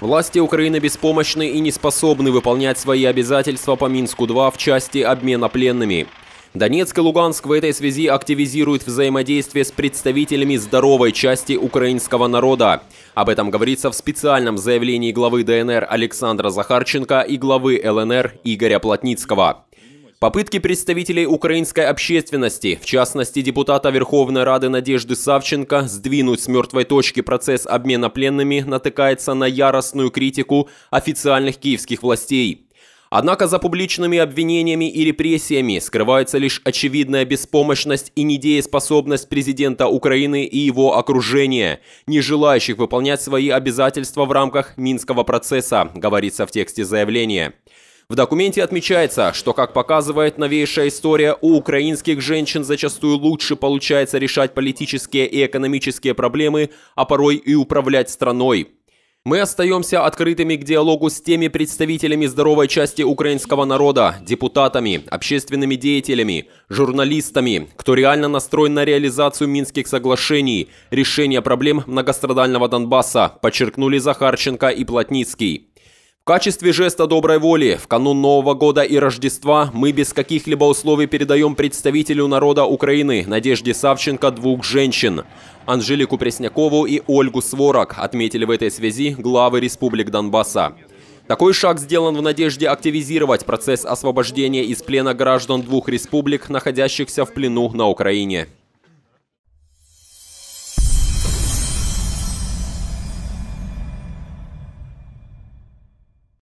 Власти Украины беспомощны и не способны выполнять свои обязательства по Минску-2 в части обмена пленными. Донецк и Луганск в этой связи активизируют взаимодействие с представителями здоровой части украинского народа. Об этом говорится в специальном заявлении главы ДНР Александра Захарченко и главы ЛНР Игоря Плотницкого. Попытки представителей украинской общественности, в частности депутата Верховной Рады Надежды Савченко, сдвинуть с мертвой точки процесс обмена пленными натыкается на яростную критику официальных киевских властей. Однако за публичными обвинениями и репрессиями скрывается лишь очевидная беспомощность и недееспособность президента Украины и его окружения, не желающих выполнять свои обязательства в рамках Минского процесса, говорится в тексте заявления. В документе отмечается, что, как показывает новейшая история, у украинских женщин зачастую лучше получается решать политические и экономические проблемы, а порой и управлять страной. Мы остаемся открытыми к диалогу с теми представителями здоровой части украинского народа, депутатами, общественными деятелями, журналистами, кто реально настроен на реализацию Минских соглашений, решение проблем многострадального Донбасса, подчеркнули Захарченко и Плотницкий качестве жеста доброй воли в канун Нового года и Рождества мы без каких-либо условий передаем представителю народа Украины Надежде Савченко двух женщин. Анжелику Преснякову и Ольгу Сворок отметили в этой связи главы республик Донбасса. Такой шаг сделан в надежде активизировать процесс освобождения из плена граждан двух республик, находящихся в плену на Украине.